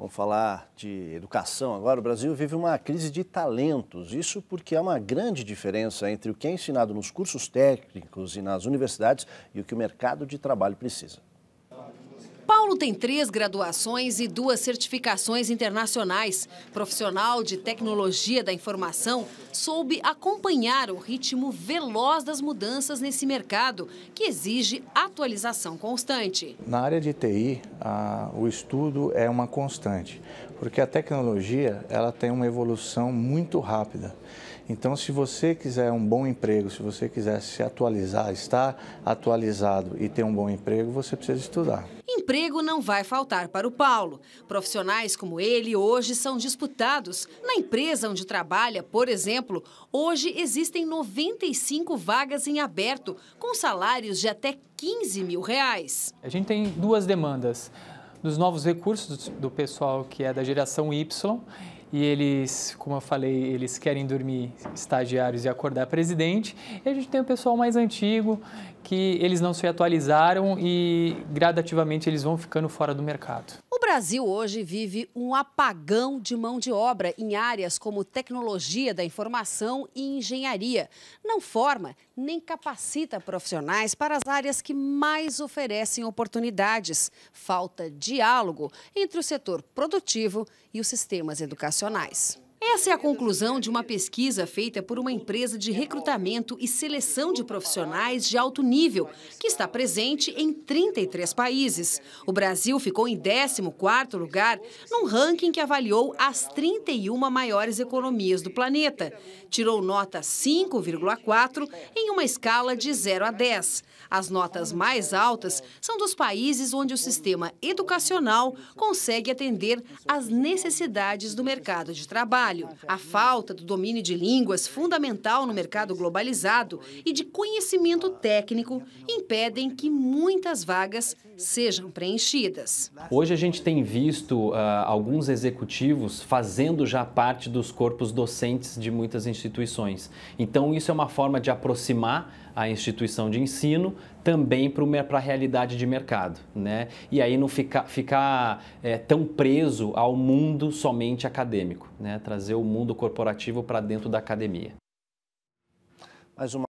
Vamos falar de educação agora. O Brasil vive uma crise de talentos. Isso porque há uma grande diferença entre o que é ensinado nos cursos técnicos e nas universidades e o que o mercado de trabalho precisa. Paulo tem três graduações e duas certificações internacionais. Profissional de tecnologia da informação, soube acompanhar o ritmo veloz das mudanças nesse mercado, que exige atualização constante. Na área de TI, a, o estudo é uma constante, porque a tecnologia ela tem uma evolução muito rápida. Então, se você quiser um bom emprego, se você quiser se atualizar, estar atualizado e ter um bom emprego, você precisa estudar. Emprego não vai faltar para o Paulo. Profissionais como ele hoje são disputados. Na empresa onde trabalha, por exemplo, hoje existem 95 vagas em aberto, com salários de até 15 mil reais. A gente tem duas demandas. Dos novos recursos do pessoal que é da geração Y e eles, como eu falei, eles querem dormir estagiários e acordar presidente. E a gente tem o pessoal mais antigo, que eles não se atualizaram e gradativamente eles vão ficando fora do mercado. Brasil hoje vive um apagão de mão de obra em áreas como tecnologia da informação e engenharia. Não forma nem capacita profissionais para as áreas que mais oferecem oportunidades. Falta diálogo entre o setor produtivo e os sistemas educacionais. Essa é a conclusão de uma pesquisa feita por uma empresa de recrutamento e seleção de profissionais de alto nível, que está presente em 33 países. O Brasil ficou em 14º lugar num ranking que avaliou as 31 maiores economias do planeta. Tirou nota 5,4 em uma escala de 0 a 10. As notas mais altas são dos países onde o sistema educacional consegue atender às necessidades do mercado de trabalho trabalho, a falta do domínio de línguas, fundamental no mercado globalizado, e de conhecimento técnico impedem que muitas vagas sejam preenchidas. Hoje a gente tem visto uh, alguns executivos fazendo já parte dos corpos docentes de muitas instituições. Então, isso é uma forma de aproximar a instituição de ensino, também para a realidade de mercado, né? E aí não ficar, ficar é, tão preso ao mundo somente acadêmico, né? Trazer o mundo corporativo para dentro da academia. Mais uma